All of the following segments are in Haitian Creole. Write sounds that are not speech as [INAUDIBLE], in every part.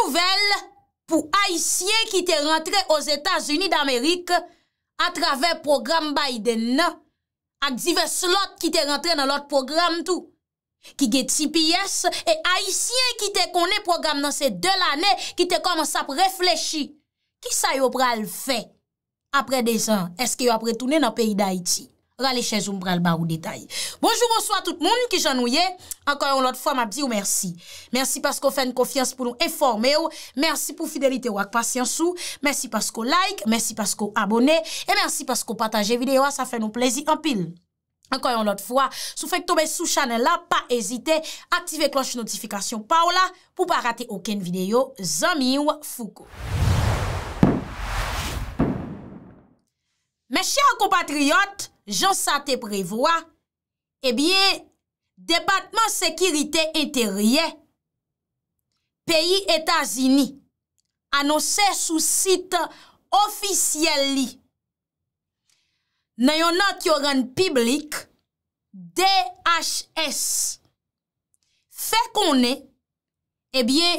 Nouvel pou Aisyen ki te rentre os Etats-Unis d'Amerik a traver program Biden, ak zive slot ki te rentre nan lot program tou, ki get CPS, e Aisyen ki te konen program nan se del ane ki te koman sap reflechi ki sa yo pral fe apre dejan eske yo apre toune nan peyi d'Aiti. ralèche zou mbral ba ou detay. Bonjou monsou a tout moun ki jan nou ye. Ankoy an lot fwa m ap di ou mersi. Mersi paskou fè n konfians pou nou informe ou. Mersi pou fidelite ou ak pasyansou. Mersi paskou like. Mersi paskou abone. E mersi paskou pataje videyo. Sa fè nou plezi an pil. Ankoy an lot fwa. Sou fèk tobe sou chanel la, pa ezite. Aktive kloche notifikasyon pa ou la pou pa rate oken videyo. Zami ou fuko. chè akou patriyot, jans sa te privwa, e bie Depatman Sekirite Interye Peyi Etazini anose sou sit ofisyelli nan yon nat yoren piblik DHS Fè konè e eh bie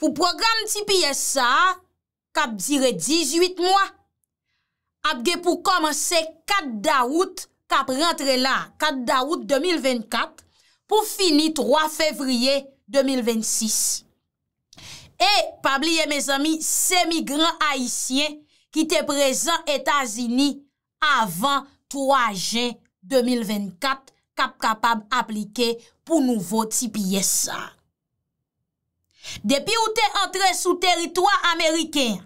pou program ti piye sa kap dire 18 mwa apge pou komanse kat da wout, kap rentre la, kat da wout 2024, pou fini 3 fevriye 2026. E, pabliye, me zami, semi gran haisyen, ki te prezan Etasini, avan 3 jen 2024, kap kapab aplike pou nouvo tipiye sa. Depi ou te antre sou teritwa Ameriken,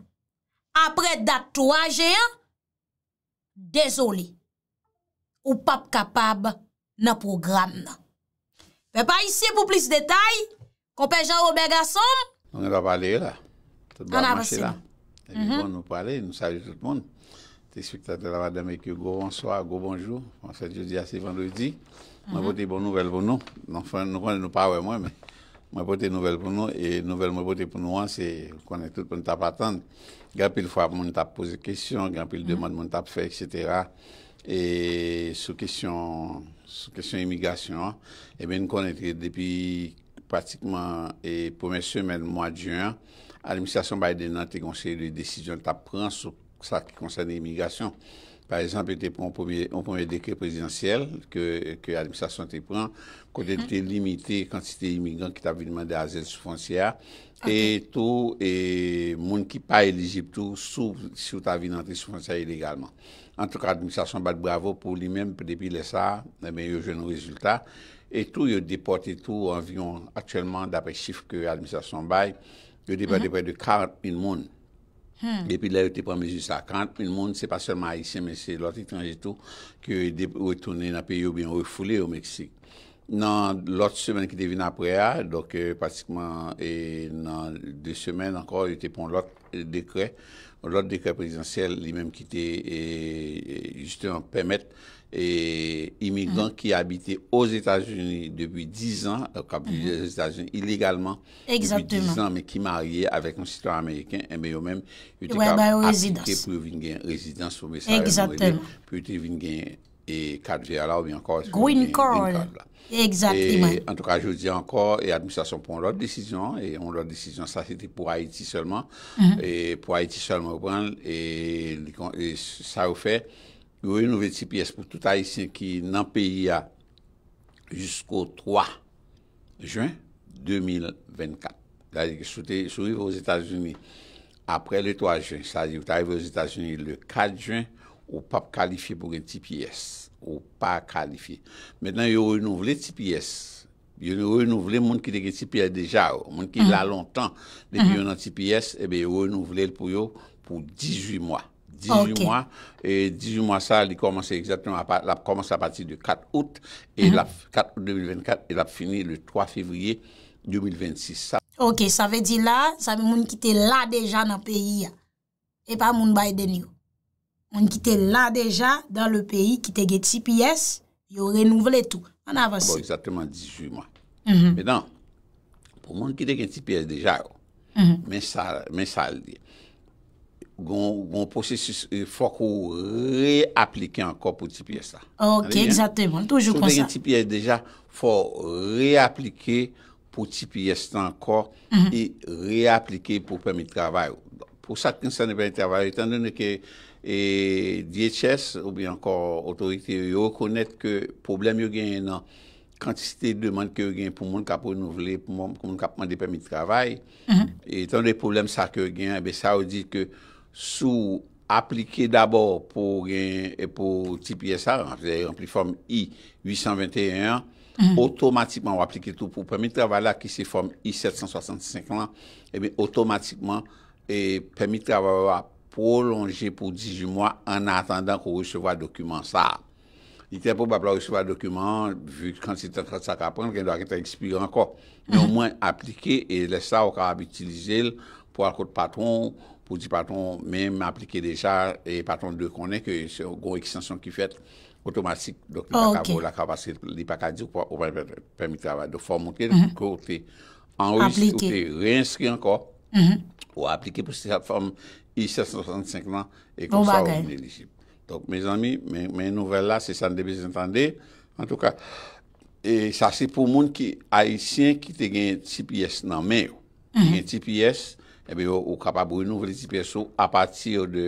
apre dat 3 jen, Desole, ou pap kapab nan programe nan. Ve pa isye pou plis detay, kompe jan oube gasom? Nou gen la pale yo la, tout ba manche la. Nou pale, nou saje tout moun. Te sik ta te la va demek yo, go bon soya, go bonjou, anse diyo diya se vendou di, nou bote mm-hmm. bon nouvel bon nou, nou konen nou pale wè mwen men. Mwen pote nouvel pou nou, e nouvel mwen pote pou nou an, se konen tout pou nou tap atan. Gapil fwa pou nou tap pose kesyon, gapil deman pou mhm. nou tap fe, etc. E sou kesyon imigasyon, e ben konen depi pratikman e pomen semen mwen diyan, administrasyon baye de nan te konseye li desisyon tap pran sou sa ki konseye de imigasyon. Par esanpe, te pon poumye dekre prezidentiyel ke administrasyon te pran, kote te limite kantite imigran ki ta vin mande a zèl soufansiyar, etou moun ki pa elijib tou sou ta vin antre soufansiyar iligalman. An tou ka administrasyon bat bravo pou li men, pe depi lè sa, yon jenou rezultat, etou yon depote tou anvyon atchèlman dapre chif ke administrasyon bay, yon depote depote mm-hmm. de 40 min moun. Hmm. Depi la, yo te prame ju sa kante, pou l moun, se pa solman Haitien, men se l orte ekranje tou, ki yo toune na peyo bien refoule ou Meksik. Nan l orte semen ki te vine apre a, doke euh, patikman, e nan de semen anko, yo te pon l orte dekret, l orte dekret prezidentiel, li menm ki te e, e, justement pemet, E imigran ki mhm. abite ouz Etats-Unis debi 10 an, kapi euh, ouz mhm. Etats-Unis ilegalman, debi 10 an, men ki marye avek an sitran Ameriken, en ben yo men yote kapi asite pou yon vingyen rezidans pou mesare. Pou yote vingyen, et kat ve ala ou enkors pou yon vingyen. En tout ka, jote di ankor, et administrasyon pon lor decizyon, et lor decizyon sa, se te pou Haiti selman, pou mhm. Haiti selman, et sa ou fey, yo renouve TPS pou tout aysen ki nan peyi ya jusqu'o 3 juan 2024. Zadek sou te souvive ouz Etats-Unis apre le 3 juan, zadek sou te souvive ouz Etats-Unis le 4 juan, ou pa kalifiye pou gen TPS, ou pa kalifiye. Menan yo renouvele TPS, yo renouvele moun ki de gen TPS deja, moun ki la lontan de gen TPS, ebe yo renouvele pou yo pou 18 mwa. 18 mwa, 18 mwa sa li komanse a pati de 4 out, et la 4 out 2024, et la fini le 3 fevriye 2026 sa. Ok, sa ve di la, sa moun ki te la deja nan peyi ya, e pa moun bay den yo. Moun ki te la deja dan le peyi, ki te gen 6 piyes, yo renouvle tou, an avansi. Bo, exactement 18 mwa. Menan, pou moun ki te gen 6 piyes deja yo, men sa al di ya. Gon posesis, e, fwa kou re-applike ankor pou TPS-ta. Ok, exactement, toujou kon sa. Sote gen TPS, deja, fwa re-applike pou TPS-ta ankor, mhm. e re-applike pou pwemil travay. Pou sa, kwen se an de pwemil travay, etan dene ke e, DHS, ou bi ankor otorite, yo konet ke problem yo gen nan kantiste deman ke yo gen pou moun kap pou nou vle, pou moun kap moun de pwemil travay, mhm. etan dene problem sa ke yo gen, ebe sa ou di ke sou aplike d'abor e pou ti piye sa, an vye rempli form I-821, mhm. otomatikman w aplike tou pou premi travay la ki se form I-765 lan, ebe otomatikman premi travay la prolonje pou 18 mwa an atendan kou recevwa dokumen sa. Ni te pou bap la recevwa dokumen, vu kan si tan kwa sa ka pran, gen do ak ten ekspli anko, non mwen aplike e lese la w ka rabi itilize lè pou akot patron, pou di patron mèm aplike deja, e patron de konè, kè yon goun ekstensyon ki fèt otomatik, do ki li pa ka vola kwa basi li pa ka di pou pèmik travay. Do form moun mhm. kè, pou kò ou te anwis, ou te reinskri anko, mhm. ou aplike pou se fòm I-1665 nan e kon sa ou nè li jib. Ton, mè zanmi, mè nouvel la, se sa n debe zentande, an tou ka, e sa se pou moun ki ayisyen ki te gen tipi yes nan mè, gen tipi yes, Ebe, ou kapabou nou veli si pesou a patir de...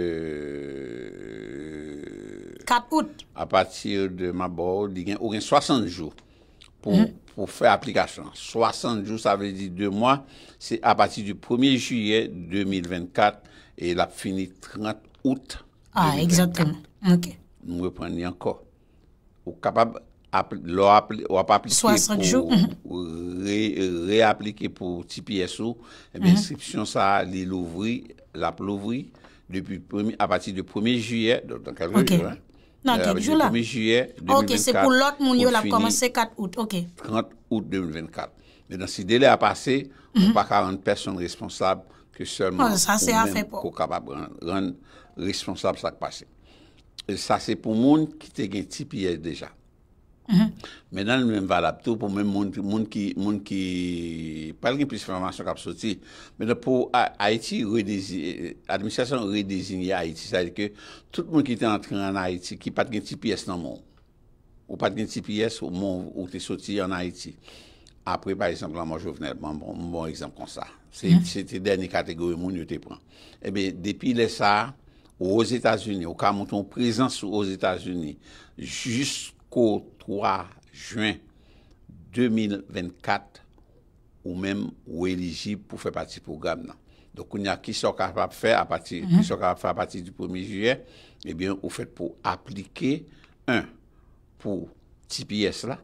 Kapout? A patir de mabou, di gen, ou gen 60 jou pou fè aplikasyon. 60 jou, sa veli di 2 mwa, se a patir di 1er juye 2024, e la fini 30 out 2024. Ah, exacten, ok. Nou repreni anko, ou kapabou. Ou ap apliké pou re-apliké pou TPSO. Eh mwen mhm. inskripsyon sa li l'ouvri, l'ap l'ouvri, a pati de 1er juyè, ok, c'est pou lot moun yo la komanse 4 out, ok. 30 out 2024. Mwen dan si dele a pase, ou pa ka rende person responsable, ke seman pou mwen ko kapap rende responsable sa k'pase. Sa se pou moun ki te gen TPSO deja. menan mm-hmm. men mwen valap tou pou men moun ki moun ki pal gen plis formasyon kap soti menan pou Haiti euh, administrasyon re-désigne Haiti tout moun ki te entren an Haiti ki pat gen ti piyes nan moun ou pat gen ti piyes ou te soti an Haiti apre par exemple moun jò venè moun bon exemple kon sa se te deni kategori moun yo te pren epi eh le sa ou os Etats-Unis ou kamon ton prezans ou os Etats-Unis jist 3 juen 2024 ou men ou eliji pou fè pati pou gam nan. Donk ou nye a ki sou kapap fè a pati di 1 juen ou fèt pou aplike un pou ti piyes la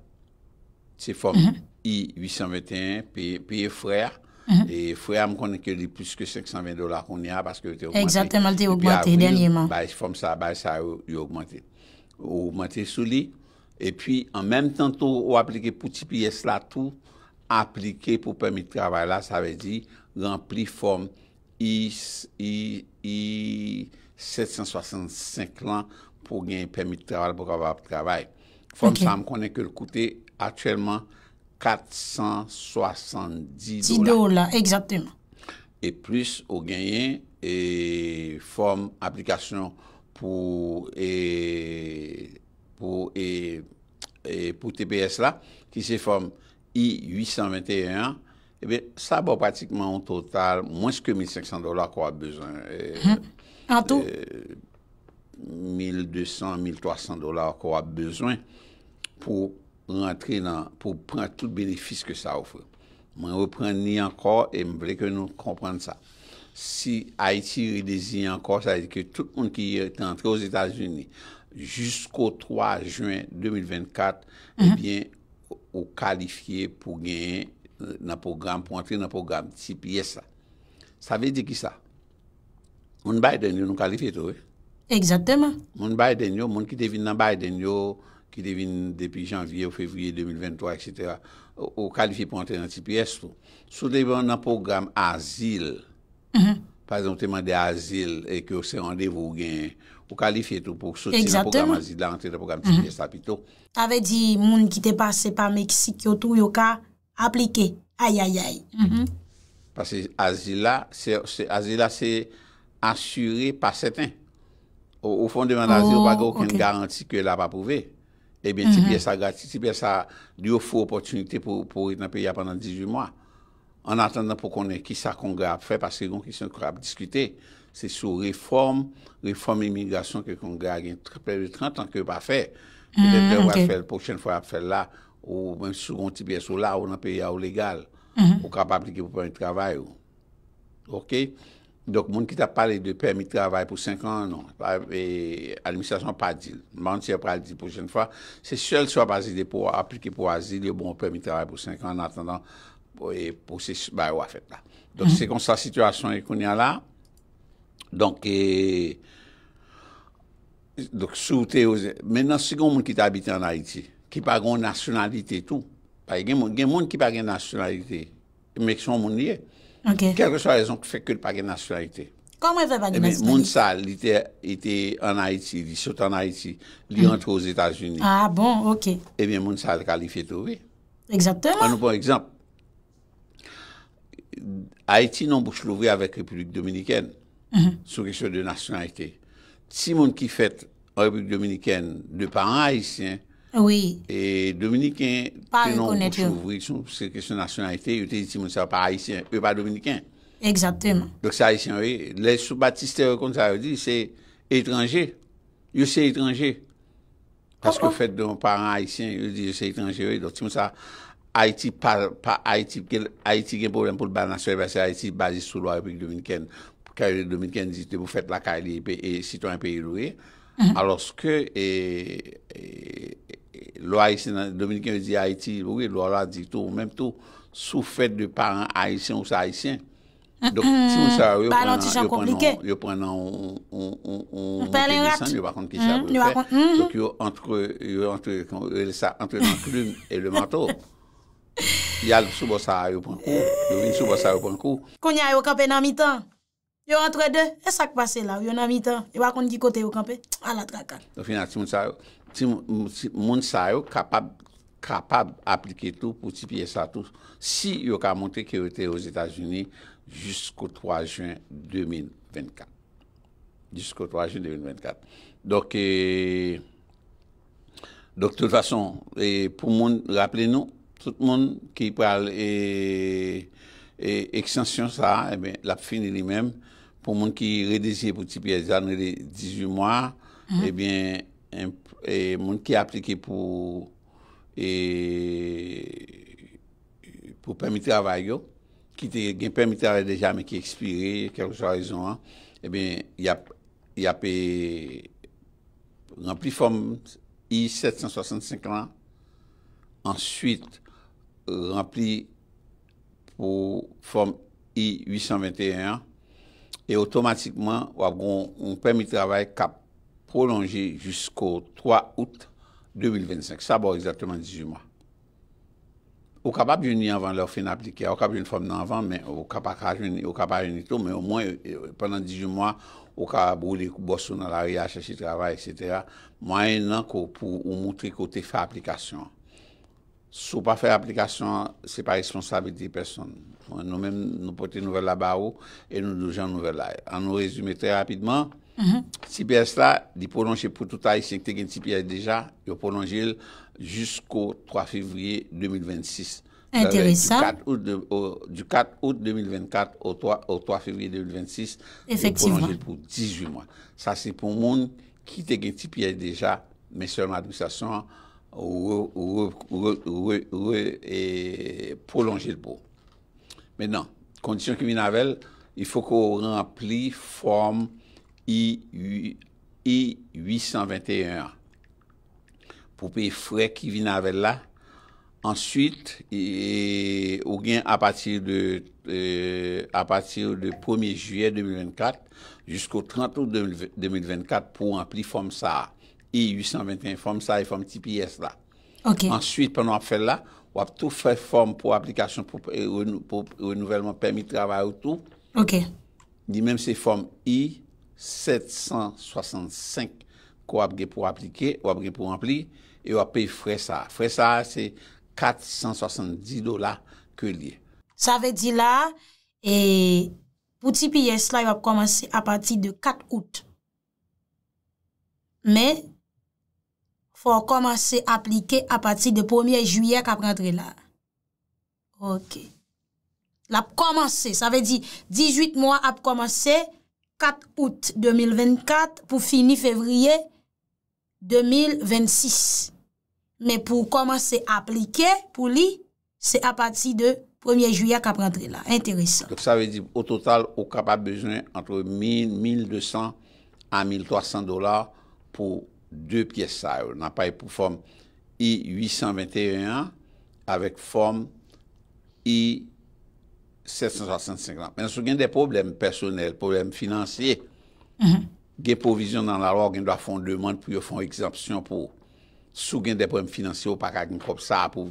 ti fòm I-821 piye frè frè m konen ke li plus ke 520 dola kon nye a paske yo te oukmenti ba y fòm sa ba y sa yo oukmenti oukmenti sou li E pi, an menm tento ou aplike pouti piye slatou, aplike pou permit travay la, sa ve di, rempli fòm I-765 lan pou genye permit travay pou kavay. Fòm sa m konen ke l koute, atyèlman, 470 dola. E plus ou genye, fòm aplikasyon pou... pou e, e, TPS la, ki se forme I-821, ebe, sa bo pratikman an total mwens ke 1.500 dolar ko a bezwen. 1.200, 1.300 dolar ko a bezwen pou rentre nan, pou pran tout benefis ke sa ofre. Mwen repren ni ankor, e mwen vle ke nou kompran sa. Si Haiti re-desey ankor, sa e di ke tout moun ki te antre ou Etats-Unis Jusko 3 juen eh 2024, ebyen, ou kalifiye pou gen nan euh, program, pou anter nan program TPS-a. Sa ve di ki sa? Moun bayden yo nou kalifiye tou, e? Exactement. Moun bayden yo, moun ki devine nan bayden yo, ki devine depi janvye ou fevriye 2023, etc. Ou kalifiye pou anter nan TPS-a. Sou devine nan program azil, pa zon teman de azil, e ki ou se randevou gen... pou kalifiye tou, pou soti nan program Azila, ante nan program TPS mhm. api tou. Tave di moun ki te pase pa Meksik yo tou, yo ka aplike, aye aye aye. Mhm. Pase Azila, Azila se asyre pa seten. Ou fondement Azila, wakou ken garanti ke la pa pouve. Ebe TPS a gratis, TPS a liyo fwo opotunite pou retenpe ya panan 18 mwa. An atenden pou konen ki sa kongrape fe, paske kon ki sa kongrape diskute, Se sou reforme, reforme imigrasyon ke kongre agen peri 30 an ke w pa fe, pou chen fwa ap fe la, ou mwen sou konti piye sou la, ou nan pe ya ou legal, ou kap aplike pou permi travay ou. Ok? Dok moun ki ta pale de permi travay pou 5 an, non. Administrasyon pa di. Moun si ap pale di pou chen fwa, se sel sou ap aplike pou asil, ou bon permi travay pou 5 an, nantan dan, pou se wafet la. Dok se kon sa situasyon ekoun ya la, Donk, euh, sou te ose, men nan sigon moun ki ta habite an Haiti, ki pa gen nationalite tout, pa gen moun ki pa gen nationalite, mèk son moun liye, kelke sou a rezon ki fèk kèl pa gen nationalite. Kwa mwen vè pa gen nationalite? Moun sa, li te an Haiti, li sot an Haiti, li an toz Etats-Unis. Ah, bon, ok. Emen, eh moun sa, li kalife tovi. Eksapteur? An nou bon ekzamp. Haiti nan bouch louvi avèk Republik Dominikèn, sou kesyon de nasyonalite. Simon ki fèt republik dominikèn de paran non haïtien, et dominikèn te nan pou chouvri sou kesyon nasyonalite, yo te zi Simon sa pa haïtien, yo pa dominikèn. Lè sou batiste yo konta, yo di, se etranjè. Yo se etranjè. Paske fèt de paran haïtien, yo di, yo se etranjè. Simon sa, haïti, pa haïti, haïti gen pou blèm pou l'ban nasyonalite, pa haïti bazis sou republik dominikèn. Kè yon Dominiken dizite pou fèt la kè yon Sito yon pè yon louè Alors kè Lò Aïtien Dominiken dizite Aïtien louè Sou fèt de pè an Aïtien Ou sa Aïtien mm-hmm. Si moun sa yon Yon pren nan Yon pè yon Yon pè yon Yon entre Yon entre Yon entre Yon entre Yo antre de, e sak pase la, yo nan mi tan, yo akon di kote yo kampe, [TSK] ala trakal. Do final, ti moun sa yo, ti moun sa yo kapab, kapab aplike tou pou ti piye sa tou, si yo ka monte kirete yo Zeta Zuni, jisko 3 Juin 2024. Jisko 3 Juin 2024. Dok, eh, dok tout fason, eh, pou moun, rappele nou, tout moun ki pral, eh, eh, eksansyon sa, eh, ben, la fini li menm, pou moun ki re-deziye pou tipi e zan, re-deziye 18 mwa, mhm. ebyen, eh eh, moun ki aplike pou e, pou permiti avay yo, ki te gen permiti avay deja, men ki ekspire, ebyen, eh y api rempli fom I-765 lan, answit, rempli pou fom I-821 lan, E otomatikman wap gon un premi travay kap prolonje jisko 3 out 2025. Sa bo exactement 18 mwa. Ou kap ap jouni avan lè ou fin aplike. Ou kap jouni fom nan avan, ou kap ap ajouni tou. Men ou mwen, penan 18 mwa, ou kap ap bole kou boso nan la ria chache travay, etc. Mwen an kon pou moun trikote fa aplikasyon. Sou pa fè aplikasyon, se pa responsabilite person. Nou mèm, nou pote nou vè la ba ou, e nou doujè nou vè la. An nou rezume trè rapidman, mhm. si pè s'la, di polonje pou touta y se te gen ti pièl deja, yo polonje jiskou 3 fevriye 2026. Interessant. Du 4 out 2024 ou 3 fevriye 2026, yo polonje pou 18 moun. Sa se pou moun ki te gen ti pièl deja, mè sè an administasyon ou pou longe de pou. Euh, Menan, kondisyon ki vin avèl, y fò kò ou renpli fòm I-821. Pou pi fò kivin avèl la, answit, ou gen apatir de 1er juyèr 2024 jiskò 30 ou 2024 pou renpli fòm sa a. E I-821, form sa e form TPS la. Ok. Ensuite, penon ap fè la, wap tou fè form pou aplikasyon pou renouvellman pèmi travay ou tou. Ok. Di menm se form I-765, ko wap ge pou aplike, wap ge pou ampli, e wap pe fwè sa. Fwè sa, se 470 dola kè li. Sa vè di la, e pou TPS la, wap komanse a pati de 4 out. Mè, fò komanse aplike apati de 1er juyè k ap rentre la. Ok. La p komanse, sa ve di, 18 mwa ap komanse, 4 out 2024, pou fini fevriye 2026. Men pou komanse aplike pou li, se apati de 1er juyè k ap rentre la. Interesant. Sa ve di, o total, ou kap ap bejene entre 1.200 a 1.300 dolar pou... 2 piye sa yo nan pay pou fòm i 821 avèk fòm i 765 nan. Men sou gen de poublem personel, poublem finanse, gen pou vizyon nan la lò gen dò fòm dèman pou yo fòm eksempsyon pou sou gen de poulem finanse ou pak agen kòp sa pou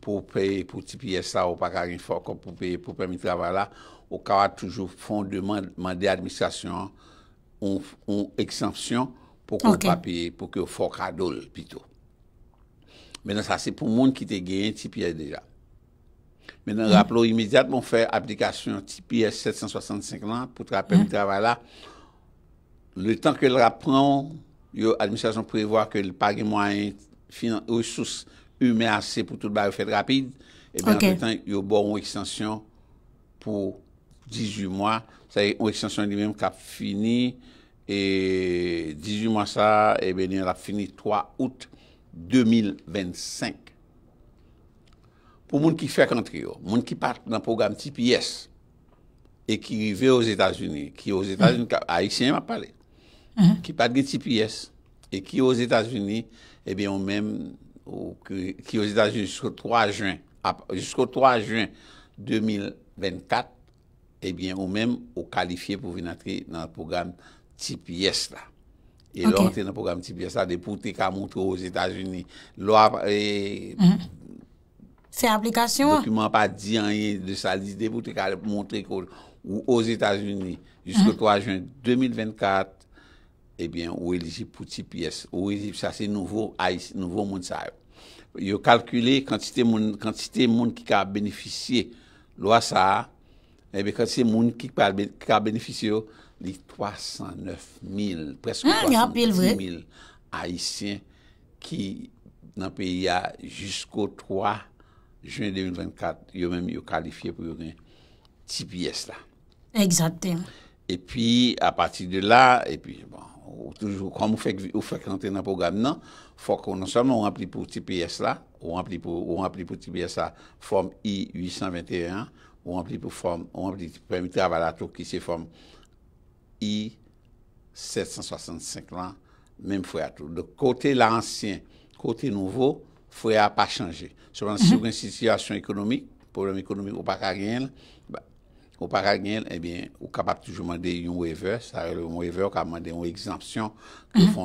pou pey pou ti piye sa ou pak agen fòm kòp pou pey pou pey mi travala ou kawa toujou fòm dèman mandè administasyon ou eksempsyon pou kon papi, pou ki yo fok adol pitou. Menen sa, se pou moun ki te gen, TPS deja. Menen, mm. rappelou imediat, pou fè aplikasyon TPS 765 nan, pou te rappelou mm. travala, le tan ke l rappelou, yo administrasyon pou e vwa ke l pagi mwanyen resous yu mè ase pou tout bè ou fèd rapide, e ben an te tan, yo bo yon ekstansyon pou 18 mwa, sa yon ekstansyon li mèm kap fini, E 18 mwasa, e ben yon oh, mm-hmm. mm-hmm. eh ap fini 3 out 2025. Pou moun ki fèk an tri yo, moun ki pat nan program tipi yes, e ki yi ve o Zeta Zuni, ki o Zeta Zuni, a yi se yon ap pale, ki pat gen tipi yes, e ki o Zeta Zuni, e ben ou men, ki o Zeta Zuni, jisko 3 jwen 2024, e ben ou men ou kalifiye pou ven atri nan program 2024. 6 piyes la. E lor ente nan program 6 piyes la, de pou te ka mounte ou aux Etats-Unis. Mm-hmm. Eh Loi... Se aplikasyon? Dokument pa 10 an ye de sa liste, de pou te ka mounte ou aux Etats-Unis. Juske 3 juan 2024, ebyen ou elijib pou 6 piyes. Ou elijib sa se nouvo a yi, nouvo moun sa yi. Yo kalkule kantite moun ki ka benefisye lwa sa a, ebyen kantite moun ki ka benefisye ou li 309.000, presko 309.000 haisyen ki nan pe ya jisko 3 june 2024 yo mèm yo kalifiye pou yo gen TPS la. Et pi, a pati de la, et pi, bon, kon mou fèk lantè nan program nan, fòk kon an sèm ou an pli pou TPS la, ou an pli pou TPS la, fòm I-821, ou an pli pou fòm, ou an pli premite avalato ki se fòm i 765 lan menm fwe a tou. De kote la ansyen, kote nouvo, fwe a pa chanje. Souman, soukwen situasyon ekonomi, poulem ekonomi ou pa kagen, ou pa kagen, ebyen, ou kapap toujou mande yon wewe, sa re yon wewe, ou kapap mande yon eksampsyon, yon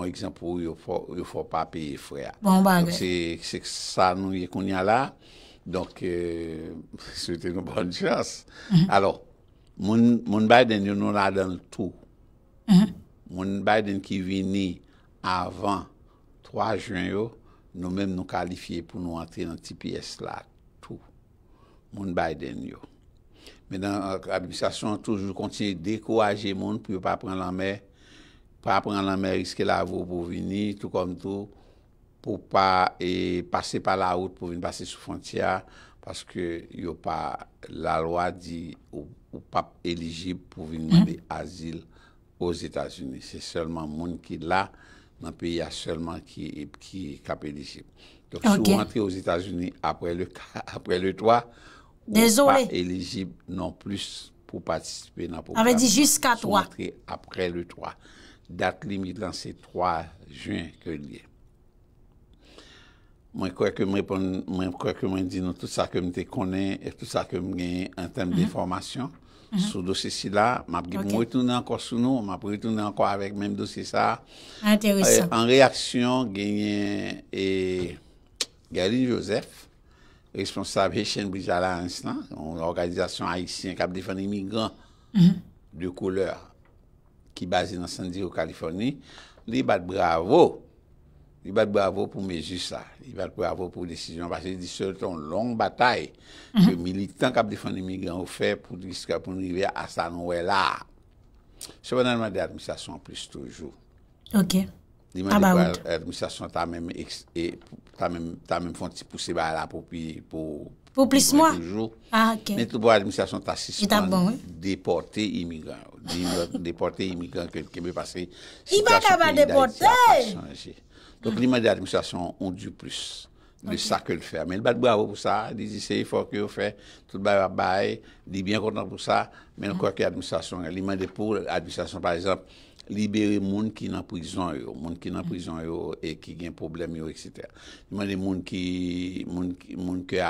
fwe pa peye fwe a. Bon bag. Se sa nou ye koun ya la, donk, se te nou bon chans. Alors, moun bag den yon nou la dan tou, Uh-huh. Moun Biden ki vini avan 3 jwen yo nou men nou kalifiye pou nou antre nan ti piyes la tout. Moun Biden yo. Men dan ak administrasyon toujou konti dekou aje moun pou yo pa pran la mè riske la vò pou vini tout kom tout pou pa e, pase pa la out pou vini pase sou fontya paske yo pa la lwa di ou pap eligib pou vini uh-huh. mande azil Os Etats-Unis, se selman moun ki la, nan pe ya selman ki kap elijib. Ok. So sou antre os Etats-Unis apre le 3, ou pa elijib nan plus pou patisipe nan pokra. Ave di jiska 3. Sou antre apre le 3. Dat li mi lan se 3 juen ke liye. Mwen kweke mwen di nou tout sa kemite konen, et tout sa kemite en teme mhm. de formasyon. Mhm. Sou dosye si la, m ap gip m wè toune ankor sou nou, m ap wè toune ankor avèk mèm dosye sa. An reaksyon genyen e Galine Joseph, responsable Heshen Brijala an slan, an l'organizasyon Haitien Kabli Fanny Migran, mhm. de couleur, ki base nan San Diego, Kalifornie, li bat bravo. I bade bo avou pou mejisa. I bade bo avou pou desijon. Basè di sou yon long batay. Jè militan kap defon imigan ou fè pou ah, nivè bon, a sa nou wè la. Jè wè nan mwen de administasyon plis toujou. Di mwen de administasyon ta mèm fwant pou se bè la pou plis toujou. Mwen tou bwa administasyon ta sison deporte imigan. Deporte imigan ke mè pasè. I bade bwa deporte imigan. Liman de administrasyon, on di plus. De sa ke l fè. Men, bat bwa wè pou sa, di si se, fòk yo fè, tout bè wè bay, di bè kontan pou sa, men an mm-hmm. kwa ki administrasyon. Liman de pou, administrasyon, par exemple, libere moun ki nan prizon yo, moun ki nan mm-hmm. prizon yo, e ki gen problem yo, etc. Liman de moun ki, moun ki, moun ki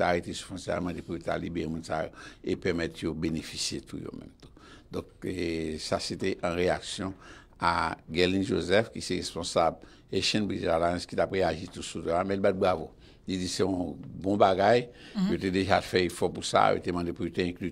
ta arite soufansè, moun ki ta libere moun sa, e pèmèt yo benefisye tou yo mèm tou. Dok, e, sa se te en reaksyon a Gerlin Joseph, ki se responsab pou E chen bwize la lans euh, ki non? mm-hmm. ta pre aji tout soudan la, men bat bravo. Di di se yon bon bagay, yo te deja fey fo pou sa, yo te mande pou yo te inklu,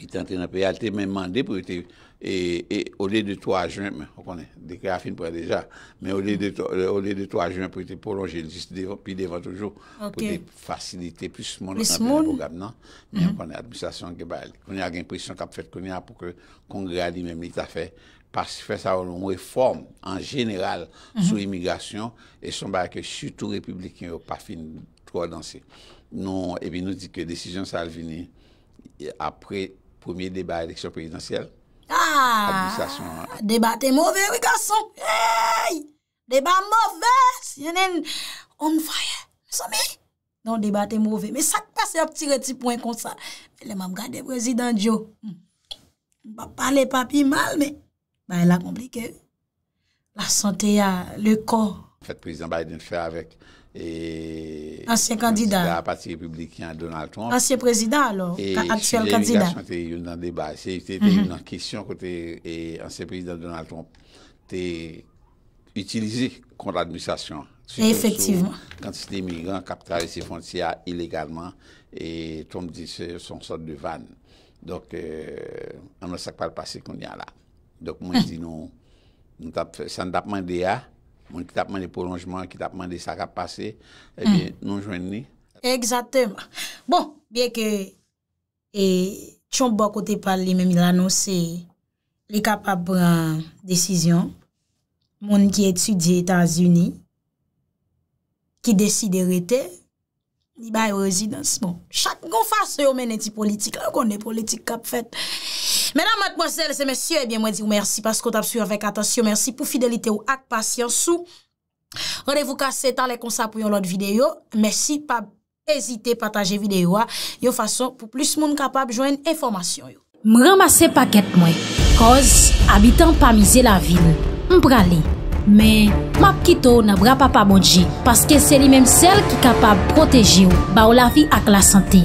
yi tante nan pe, yo te men mande pou yo te, e o de de 3 juan, yo kone, de kre a fin pou ya deja, men o de de 3 juan pou yo te polonje, li se devan toujou, pou te fasilite, plus moun nan pe yon abogat nan, men yon kone administasyon ge bal, kone a gen presyon kap fet kone a, pou ke kongre a li men mi ta fey, Mhm. Pas fè sa ou loun reform an jeneral sou imigrasyon, e son ba ke choutou republikan ou pa fin tro danse. Non, ebi nou di ke desijon sa al vini. Apre, premier debat eleksyon prezidentiyel. Aaaa, ah, debat te mouve wik ason. Eyy, debat mouve. Yon en on fayè. Somi, non debat te mouve. Mè sak pasè a pti reti poen kon sa. Le mam gade prezident jo. Ba hmm. pale papi mal, mè. La santé a le corps. En fait, le président Biden fè avec l'ancien président de la partie république, Donald Trump. L'ancien président, alors. Et l'immigration, c'est mhm. une question que l'ancien président de Donald Trump a utilisé contre l'administration. Effectivement. Quand il est immigrant, il s'est fondé illégalement et tout le monde dit que c'est une sorte de van. Donc, euh, on ne sait pas le passé qu'on y a là. Dok mwen di nou... San tapman de ya... Mwen ki tapman de pou lonjman... Ki tapman de sa kap pase... Ebyen eh hmm. nou jwenni... Eksatèman... Bon... Biè ke... E... Chon bò kote pali... Mèm il anonsi... Li kap ap bran... Desisyon... Mwen ki etudie Etansiuni... Ki desi de rete... Li baye o rezidansi... Bon... Chak gò fase yo men eti politik... La kon de politik kap fet... Menan matmosele se mesye, ebyen eh mwen di ou mersi paskot ap suyo vek atasyon, mersi pou fidelite ou ak pasyansou. Rene vou kase tan le konsa pou yon lot videyo, mersi, pa ezite pataje videyo a, yo fason pou plus moun kapab jwen informasyon yo. Mwen ramase paket mwen, koz abitan pa mize la vil, mprale, men map kito nan bra pa pa modje, paske se li menm sel ki kapab proteji ou, ba ou la vi ak la sante.